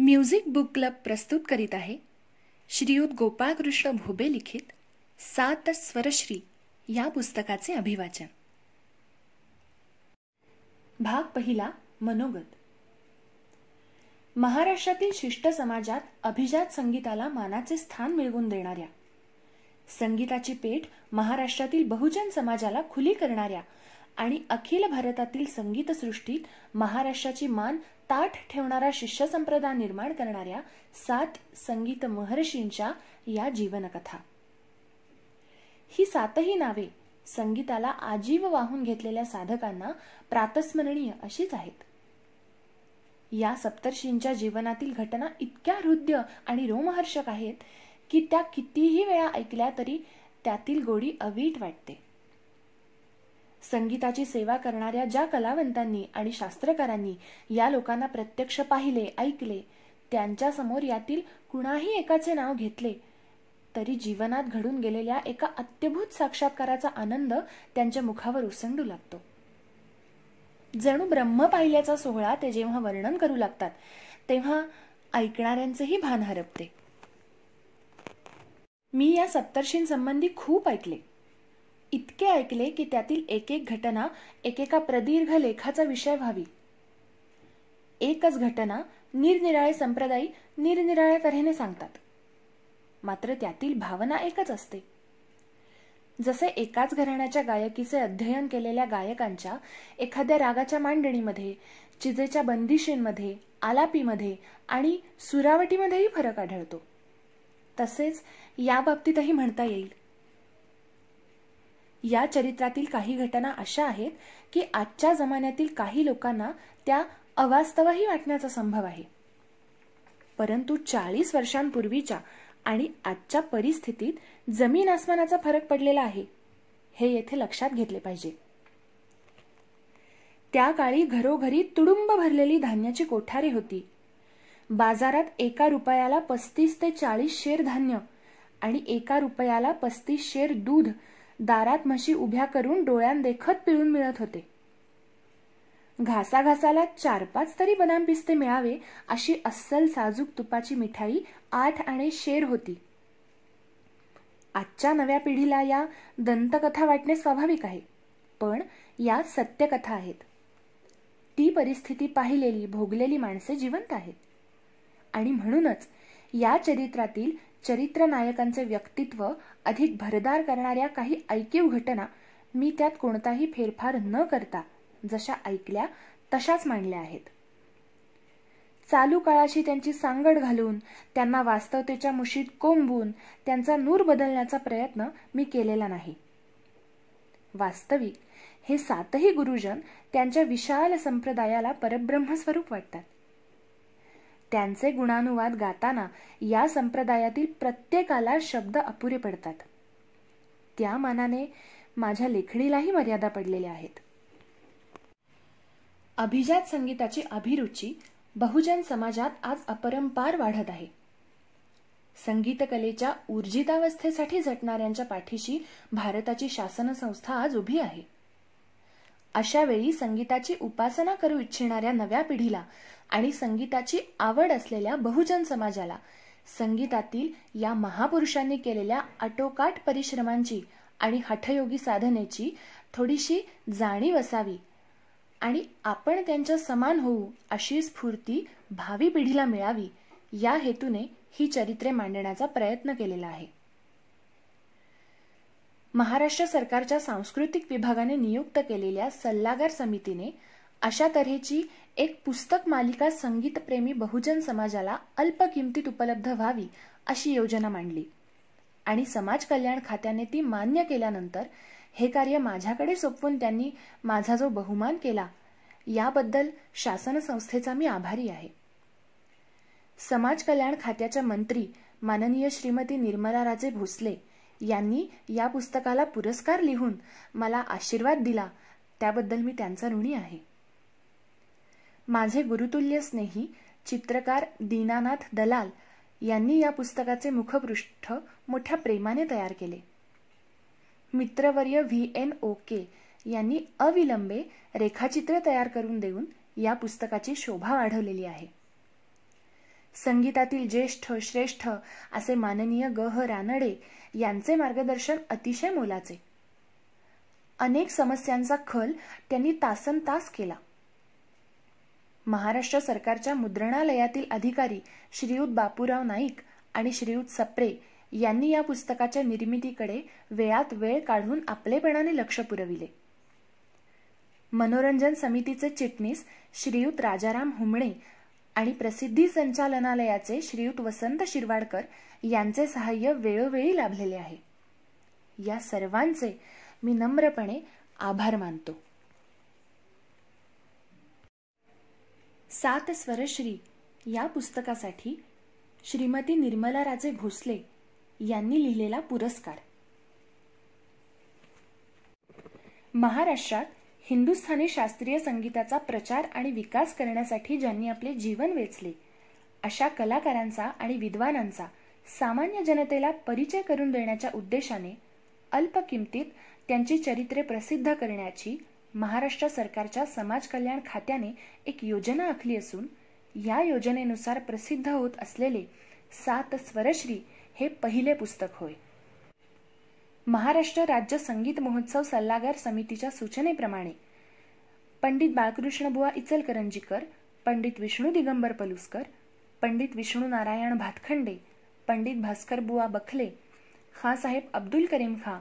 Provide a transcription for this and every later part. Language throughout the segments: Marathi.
म्युझिक बुक क्लब प्रस्तुत करीत आहे श्रीयुत गोपाळकृष्ण भोबे लिखित सात स्वरश्री या पुस्तकाचे अभिवाचन भाग पहिला मनोगत महाराष्ट्रातील शिष्ट समाजात अभिजात संगीताला मानाचे स्थान मिळवून देणाऱ्या संगीताची पेठ महाराष्ट्रातील बहुजन समाजाला खुली करणाऱ्या आणि अखिल भारतातील संगीतसृष्टीत महाराष्ट्राची मान ताठ ठेवणारा शिष्य संप्रदाय निर्माण करणाऱ्या सात संगीत महर्षींच्या या जीवनकथा ही सातही नावे संगीताला आजीव वाहून घेतलेल्या साधकांना प्रातस्मरणीय अशीच आहेत या सप्तर्षींच्या जीवनातील घटना इतक्या हृदय आणि रोमहर्षक आहेत की त्या कितीही वेळा ऐकल्या तरी त्यातील गोडी अवीट वाटते संगीताची सेवा करणाऱ्या ज्या कलावंतांनी आणि शास्त्रकारांनी या लोकांना प्रत्यक्ष पाहिले ऐकले त्यांच्या समोर यातील कुणाही एकाचे नाव घेतले तरी जीवनात घडून गेलेल्या एका अत्यभूत साक्षात्काराचा आनंद त्यांच्या मुखावर उसंडू लागतो जणू ब्रह्म पाहिल्याचा सोहळा ते जेव्हा वर्णन करू लागतात तेव्हा ऐकणाऱ्यांचेही भान हरपते मी या सप्तर्षींसंबंधी खूप ऐकले इतके ऐकले की त्यातील एक एक घटना एकेका प्रदीर्घ लेखाचा विषय व्हावी एकच घटना निरनिराळे संप्रदायी निरनिराळ्या तऱ्हेने सांगतात मात्र त्यातील भावना एकच असते जसे एकाच घराण्याच्या गायकीचे अध्ययन केलेल्या गायकांच्या एखाद्या रागाच्या मांडणीमध्ये चिजेच्या बंदिशींमध्ये आलापीमध्ये आणि सुरावटीमध्येही फरक आढळतो तसेच याबाबतीतही म्हणता येईल या चरित्रातील काही घटना अशा आहेत की आजच्या जमान्यातील काही लोकांना त्या अवास्तवही वाटण्याचा संभव आहे परंतु चाळीस वर्षांपूर्वीच्या आणि आजच्या परिस्थितीत जमीन आसमानाचा फरक पडलेला आहे हे येथे लक्षात घेतले पाहिजे त्या काळी घरोघरी तुडुंब भरलेली धान्याची कोठारी होती बाजारात एका रुपयाला पस्तीस ते चाळीस शेर धान्य आणि एका रुपयाला पस्तीस शेर दूध दारात म्हशी उभ्या करून डोळ्यांदेखत पिळून मिळत होते घासाघासाला चार पाच तरी बदाम पिस्ते मिळावे अशी अस्सल साजूक तुपाची मिठाई आठ आणि शेर होती आजच्या नव्या पिढीला या दंतकथा वाटणे स्वाभाविक आहे पण या सत्यकथा आहेत ती परिस्थिती पाहिलेली भोगलेली माणसे जिवंत आहेत आणि म्हणूनच या चरित्रातील चरित्र नायकांचे व्यक्तित्व अधिक भरदार करणाऱ्या काही ऐकीव घटना मी त्यात कोणताही फेरफार न करता जशा ऐकल्या तशाच मांडल्या आहेत चालू काळाशी त्यांची सांगड घालून त्यांना वास्तवतेच्या मुशीत कोंबून त्यांचा नूर बदलण्याचा प्रयत्न मी केलेला नाही वास्तविक हे सातही गुरुजन त्यांच्या विशाल संप्रदायाला परब्रह्मस्वरूप वाटतात त्यांचे गुणानुवाद गाताना या संप्रदायातील प्रत्येकाला शब्द अपुरे पडतात त्या मानाने माझ्या लेखणीलाही मर्यादा पडलेल्या आहेत अभिजात संगीताची अभिरुची बहुजन समाजात आज अपरंपार वाढत आहे संगीतकलेच्या ऊर्जितावस्थेसाठी झटणाऱ्यांच्या पाठीशी भारताची शासन संस्था आज उभी आहे अशा वेळी संगीताची उपासना करू इच्छिणाऱ्या नव्या पिढीला आणि संगीताची आवड असलेल्या बहुजन समाजाला संगीतातील या महापुरुषांनी केलेल्या अटोकाट परिश्रमांची आणि हठयोगी साधनेची थोडीशी जाणीव असावी आणि आपण त्यांच्या समान होऊ अशी स्फूर्ती भावी पिढीला मिळावी या हेतूने ही चरित्रे मांडण्याचा प्रयत्न केलेला आहे महाराष्ट्र सरकारच्या सांस्कृतिक विभागाने नियुक्त केलेल्या सल्लागार समितीने अशा तऱ्हेची एक पुस्तक मालिका संगीतप्रेमी बहुजन समाजाला अल्प किमतीत उपलब्ध व्हावी अशी योजना मांडली आणि समाज कल्याण खात्याने ती मान्य केल्यानंतर हे कार्य माझ्याकडे सोपवून त्यांनी माझा जो बहुमान केला याबद्दल शासन संस्थेचा मी आभारी आहे समाज कल्याण खात्याच्या मंत्री माननीय श्रीमती निर्मला राजे भोसले यांनी या पुस्तकाला पुरस्कार लिहून मला आशीर्वाद दिला त्याबद्दल मी त्यांचा ऋणी आहे माझे गुरुतुल्य स्नेही चित्रकार दीनानाथ दलाल यांनी या पुस्तकाचे मुखपृष्ठ मोठ्या प्रेमाने तयार केले मित्रवर्य व्ही एन ओ के यांनी अविलंबे रेखाचित्र तयार करून देऊन या पुस्तकाची शोभा वाढवलेली आहे संगीतातील ज्येष्ठ श्रेष्ठ असे माननीय गह रानडे यांचे मार्गदर्शन अतिशय मोलाचे अनेक समस्यांचा खल त्यांनी तासन तास केला महाराष्ट्र सरकारच्या मुद्रणालयातील अधिकारी श्रीयुत बापूराव नाईक आणि श्रीयुत सप्रे यांनी या पुस्तकाच्या निर्मितीकडे वेळात वेळ काढून आपलेपणाने लक्ष पुरविले मनोरंजन समितीचे चिटणीस श्रीयुत राजाराम हुमणे आणि प्रसिद्धी संचालनालयाचे श्रीयुत वसंत शिरवाडकर यांचे सहाय्य वेळोवेळी लाभलेले आहे या सर्वांचे मी नम्रपणे आभार मानतो सात स्वरश्री या पुस्तकासाठी श्रीमती निर्मला राजे भोसले यांनी लिहिलेला पुरस्कार महाराष्ट्रात हिंदुस्थानी शास्त्रीय संगीताचा प्रचार आणि विकास करण्यासाठी ज्यांनी आपले जीवन वेचले अशा कलाकारांचा आणि विद्वानांचा सामान्य जनतेला परिचय करून देण्याच्या उद्देशाने अल्प किमतीत त्यांची चरित्रे प्रसिद्ध करण्याची महाराष्ट्र सरकारच्या समाज कल्याण खात्याने एक योजना आखली असून या योजनेनुसार प्रसिद्ध होत असलेले सात स्वरश्री हे पहिले पुस्तक होय महाराष्ट्र राज्य संगीत महोत्सव सल्लागार समितीच्या सूचनेप्रमाणे पंडित बाळकृष्ण बुवा इचलकरंजीकर पंडित विष्णू दिगंबर पलुसकर पंडित विष्णू नारायण भातखंडे पंडित भास्कर बुवा बखले खासाहेब अब्दुल करीम खा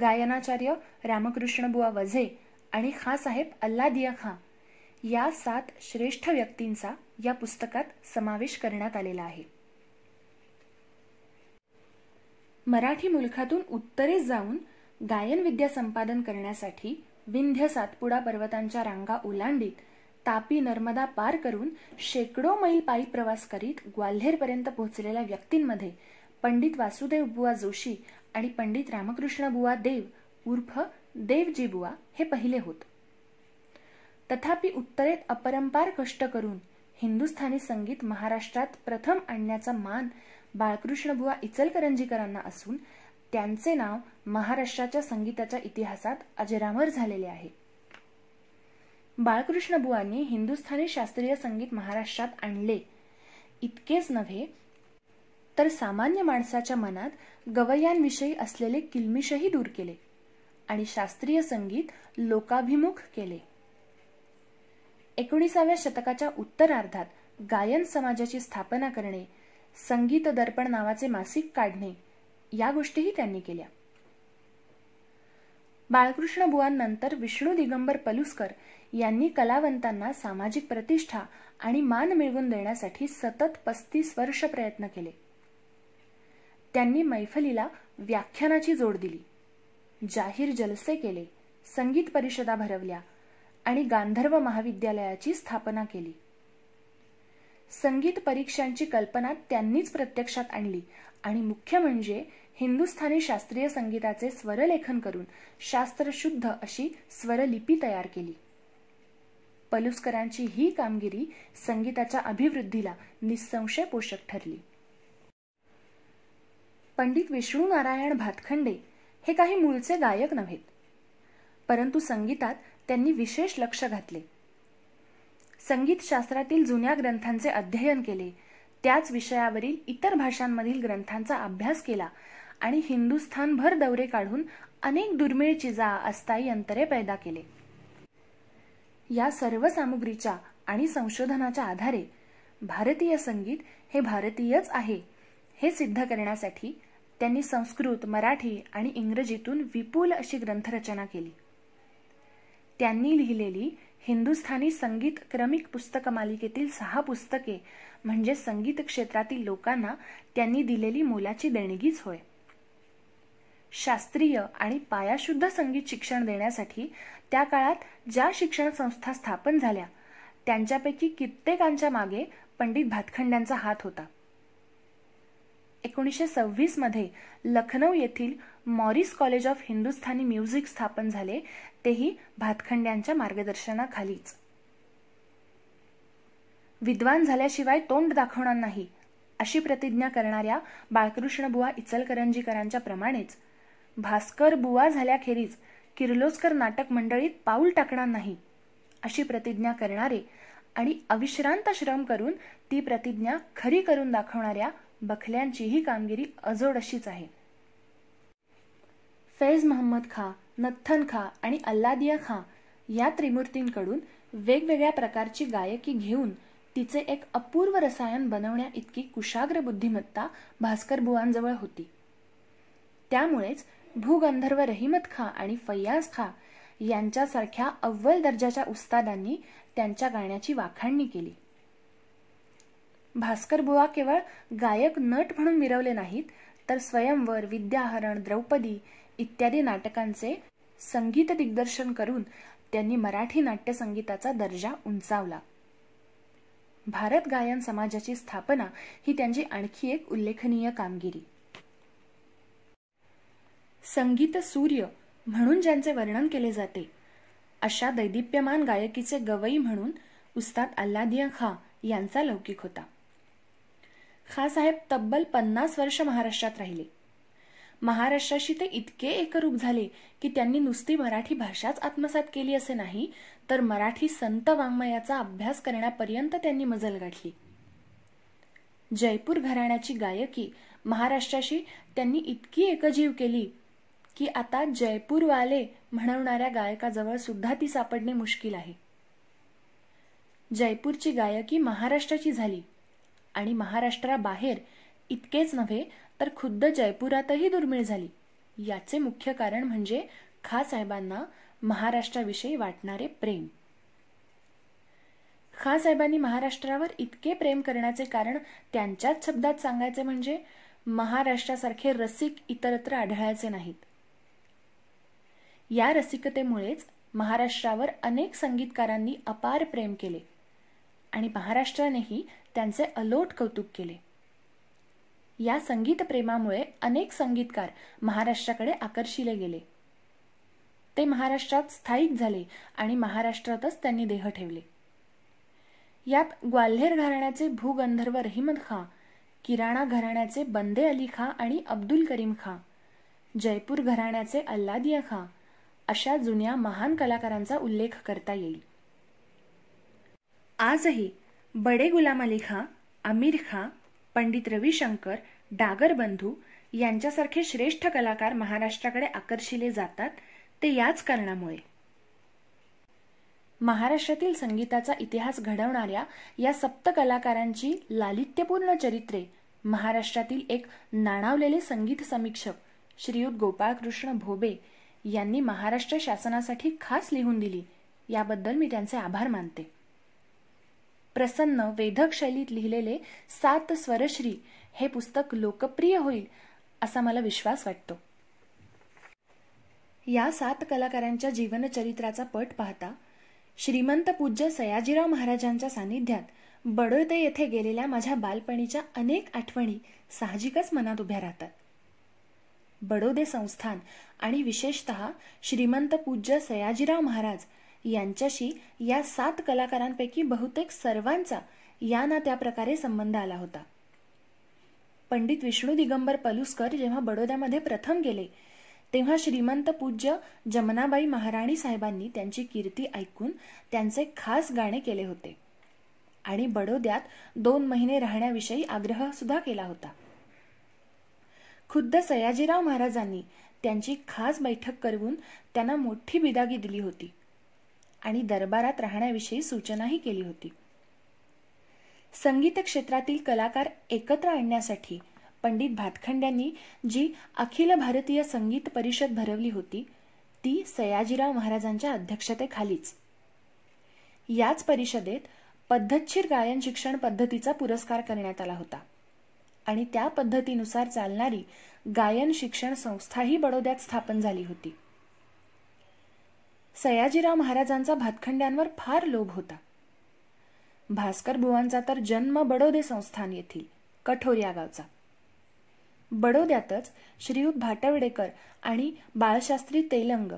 गायनाचार्य रामकृष्णबुवा वझे आणि खासाहेब अल्लादिया खा या सात श्रेष्ठ व्यक्तींचा या पुस्तकात समावेश करण्यात आलेला आहे मराठी मुलखातून उत्तरेस जाऊन गायन विद्या संपादन करण्यासाठी विंध्य सातपुडा पर्वतांच्या रांगा ओलांडीत तापी नर्मदा पार करून शेकडो मैल पायी प्रवास करीत ग्वाल्हेरपर्यंत पोहोचलेल्या व्यक्तींमध्ये पंडित वासुदेव बुवा जोशी आणि पंडित रामकृष्ण बुवा देव उर्फ देवजी बुवा हे पहिले होत तथापि उत्तरेत अपरंपार कष्ट करून हिंदुस्थानी संगीत महाराष्ट्रात प्रथम आणण्याचा मान बाळकृष्ण बुवा इचलकरंजीकरांना असून त्यांचे नाव महाराष्ट्राच्या संगीताच्या इतिहासात अजरामर झालेले आहे बाळकृष्ण बुवानी हिंदुस्थानी शास्त्रीय संगीत महाराष्ट्रात आणले इतकेच नव्हे तर सामान्य माणसाच्या मनात गवयांविषयी असलेले किल्मिशही दूर केले आणि शास्त्रीय संगीत लोकाभिमुख केले एकोणीसाव्या शतकाच्या उत्तरार्धात गायन समाजाची स्थापना करणे संगीत दर्पण नावाचे मासिक काढणे या गोष्टीही त्यांनी केल्या बाळकृष्ण बुवांनंतर विष्णू दिगंबर पलुसकर यांनी कलावंतांना सामाजिक प्रतिष्ठा आणि मान मिळवून देण्यासाठी सतत पस्तीस वर्ष प्रयत्न केले त्यांनी मैफलीला व्याख्यानाची जोड दिली जाहीर जलसे केले संगीत परिषदा भरवल्या आणि गांधर्व महाविद्यालयाची स्थापना केली संगीत परीक्षांची कल्पना त्यांनीच प्रत्यक्षात आणली आणि मुख्य म्हणजे हिंदुस्थानी शास्त्रीय संगीताचे स्वरलेखन करून शास्त्रशुद्ध अशी स्वरलिपी तयार केली पलुस्करांची ही कामगिरी संगीताच्या अभिवृद्धीला निसंशय पोषक ठरली पंडित विष्णू नारायण भातखंडे हे काही मूळचे गायक नव्हेत परंतु संगीतात त्यांनी विशेष लक्ष घातले संगीतशास्त्रातील जुन्या ग्रंथांचे अध्ययन केले त्याच विषयावरील इतर भाषांमधील ग्रंथांचा अभ्यास केला आणि हिंदुस्थानभर दौरे काढून अनेक दुर्मिळ चिजा अस्थायी अंतरे पैदा केले या सर्व सामुग्रीच्या आणि संशोधनाच्या आधारे भारतीय संगीत हे भारतीयच आहे हे सिद्ध करण्यासाठी त्यांनी संस्कृत मराठी आणि इंग्रजीतून विपुल अशी ग्रंथरचना केली त्यांनी लिहिलेली हिंदुस्थानी संगीत क्रमिक पुस्तक मालिकेतील सहा पुस्तके म्हणजे संगीत क्षेत्रातील लोकांना त्यांनी दिलेली मोलाची देणगीच होय शास्त्रीय आणि पायाशुद्ध संगीत शिक्षण देण्यासाठी त्या काळात ज्या शिक्षण संस्था स्थापन झाल्या त्यांच्यापैकी कित्येकांच्या मागे पंडित भातखंड्यांचा हात होता एकोणीसशे मध्ये लखनौ येथील Morris college of Hindustani music स्थापन झाले तेही भातखंड्यांच्या मार्गदर्शनाखालीच विद्वान झाल्याशिवाय तोंड दाखवणार नाही अशी प्रतिज्ञा करणाऱ्या बाळकृष्ण बुवा इचलकरंजीकरांच्या प्रमाणेच भास्कर बुवा झाल्याखेरीज किर्लोस्कर नाटक मंडळीत पाऊल टाकणार नाही अशी प्रतिज्ञा करणारे आणि अविश्रांत श्रम करून ती प्रतिज्ञा खरी करून दाखवणाऱ्या बखल्यांची ही कामगिरी अजोड अशीच आहे फैज महम्मद खा नत्थन खा आणि अल्लादिया खा या त्रिमूर्तींकडून वेगवेगळ्या प्रकारची गायकी घेऊन तिचे एक अपूर्व रसायन बनवण्या इतकी कुशाग्र बुद्धिमत्ता भास्कर बुवांजवळ होती त्यामुळेच भूगंधर्व रहिमत खा आणि फैयाज खा यांच्यासारख्या अव्वल दर्जाच्या उस्तादांनी त्यांच्या गाण्याची वाखाणणी केली भास्कर बुवा केवळ गायक नट म्हणून मिरवले नाहीत तर स्वयंवर विद्याहरण द्रौपदी इत्यादी नाटकांचे संगीत दिग्दर्शन करून त्यांनी मराठी नाट्यसंगीताचा दर्जा उंचावला भारत गायन समाजाची स्थापना ही त्यांची आणखी एक उल्लेखनीय कामगिरी संगीत सूर्य म्हणून ज्यांचे वर्णन केले जाते अशा दैदिप्यमान गायकीचे गवई म्हणून उस्ताद अल्लादिया खा यांचा लौकिक होता खासाहेब तब्बल पन्नास वर्ष महाराष्ट्रात राहिले महाराष्ट्राशी ते इतके एकरूप झाले की त्यांनी नुसती मराठी भाषाच आत्मसात केली असे नाही तर मराठी संत वाङ्मयाचा अभ्यास करण्यापर्यंत त्यांनी मजल गाठली जयपूर घराण्याची गायकी महाराष्ट्राशी त्यांनी इतकी एकजीव केली की आता जयपूरवाले म्हणवणाऱ्या गायकाजवळ सुद्धा ती सापडणे मुश्किल आहे जयपूरची गायकी महाराष्ट्राची झाली आणि महाराष्ट्राबाहेर इतकेच नव्हे तर खुद्द जयपुरातही दुर्मिळ झाली याचे मुख्य कारण म्हणजे साहेबांना महाराष्ट्राविषयी वाटणारे प्रेम साहेबांनी महाराष्ट्रावर इतके प्रेम करण्याचे कारण त्यांच्याच शब्दात सांगायचे म्हणजे महाराष्ट्रासारखे रसिक इतरत्र आढळायचे नाहीत या रसिकतेमुळेच महाराष्ट्रावर अनेक संगीतकारांनी अपार प्रेम केले आणि महाराष्ट्रानेही त्यांचे अलोट कौतुक केले या संगीत प्रेमामुळे अनेक संगीतकार महाराष्ट्राकडे आकर्षिले गेले ते महाराष्ट्रात स्थायिक झाले आणि महाराष्ट्रातच त्यांनी देह ठेवले यात ग्वाल्हेर घराण्याचे भूगंधर्व रहिमत खा किराणा घराण्याचे बंदे अली खा आणि अब्दुल करीम खा जयपूर घराण्याचे अल्लादिया खा अशा जुन्या महान कलाकारांचा उल्लेख करता येईल आजही बडे गुलाम अली खां आमिर खा पंडित रविशंकर बंधू यांच्यासारखे श्रेष्ठ कलाकार महाराष्ट्राकडे आकर्षिले जातात ते याच कारणामुळे महाराष्ट्रातील संगीताचा इतिहास घडवणाऱ्या या सप्त कलाकारांची लालित्यपूर्ण चरित्रे महाराष्ट्रातील एक नाणावलेले संगीत समीक्षक श्रीयुत गोपाळकृष्ण भोबे यांनी महाराष्ट्र शासनासाठी खास लिहून दिली याबद्दल मी त्यांचे आभार मानते प्रसन्न वेधक शैलीत लिहिलेले सात स्वरश्री हे पुस्तक लोकप्रिय होईल असा मला विश्वास वाटतो या सात कलाकारांच्या जीवनचरित्राचा पट पाहता श्रीमंत पूज्य सयाजीराव महाराजांच्या सानिध्यात बडोदे येथे गेलेल्या माझ्या बालपणीच्या अनेक आठवणी साहजिकच मनात उभ्या राहतात बडोदे संस्थान आणि विशेषत श्रीमंत पूज्य सयाजीराव महाराज यांच्याशी या सात कलाकारांपैकी बहुतेक सर्वांचा या ना त्या प्रकारे संबंध आला होता पंडित विष्णू दिगंबर पलुसकर जेव्हा बडोद्यामध्ये प्रथम गेले तेव्हा श्रीमंत पूज्य जमनाबाई महाराणी साहेबांनी त्यांची कीर्ती ऐकून त्यांचे खास गाणे केले होते आणि बडोद्यात दोन महिने राहण्याविषयी आग्रह सुद्धा केला होता खुद्द सयाजीराव महाराजांनी त्यांची खास बैठक करून त्यांना मोठी बिदागी दिली होती आणि दरबारात राहण्याविषयी सूचनाही केली होती संगीत क्षेत्रातील कलाकार एकत्र आणण्यासाठी पंडित भातखंड्यांनी जी अखिल भारतीय संगीत परिषद भरवली होती ती सयाजीराव महाराजांच्या अध्यक्षतेखालीच याच परिषदेत पद्धतशीर गायन शिक्षण पद्धतीचा पुरस्कार करण्यात आला होता आणि त्या पद्धतीनुसार चालणारी गायन शिक्षण संस्थाही बडोद्यात स्थापन झाली होती सयाजीराव महाराजांचा भातखंड्यांवर फार लोभ होता भास्कर बुवांचा तर जन्म बडोदे संस्थान येथील कठोर या गावचा बडोद्यातच श्रीयुत भाटवडेकर आणि बाळशास्त्री तेलंग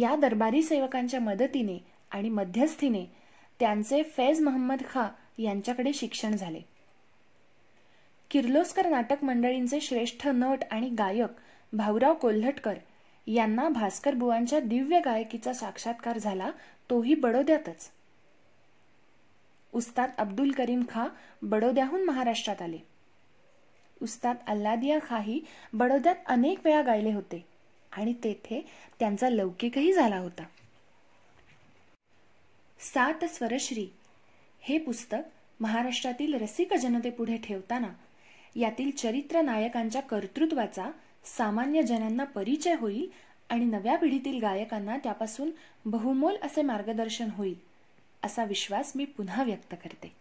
या दरबारी सेवकांच्या मदतीने आणि मध्यस्थीने त्यांचे फैज महम्मद खा यांच्याकडे शिक्षण झाले किर्लोस्कर नाटक मंडळींचे श्रेष्ठ नट आणि गायक भाऊराव कोल्हटकर यांना भास्कर बुवांच्या दिव्य गायकीचा साक्षात्कार झाला तोही बडोद्यातच उस्ताद अब्दुल करीम खा बडोद्याहून महाराष्ट्रात आले उस्ताद अल्लादिया खाही बडोद्यात अनेक वेळा गायले होते आणि तेथे त्यांचा लौकिकही झाला होता सात स्वरश्री हे पुस्तक महाराष्ट्रातील रसिक जनतेपुढे ठेवताना यातील चरित्र नायकांच्या कर्तृत्वाचा सामान्य जनांना परिचय होईल आणि नव्या पिढीतील गायकांना त्यापासून बहुमोल असे मार्गदर्शन होईल असा विश्वास मी पुन्हा व्यक्त करते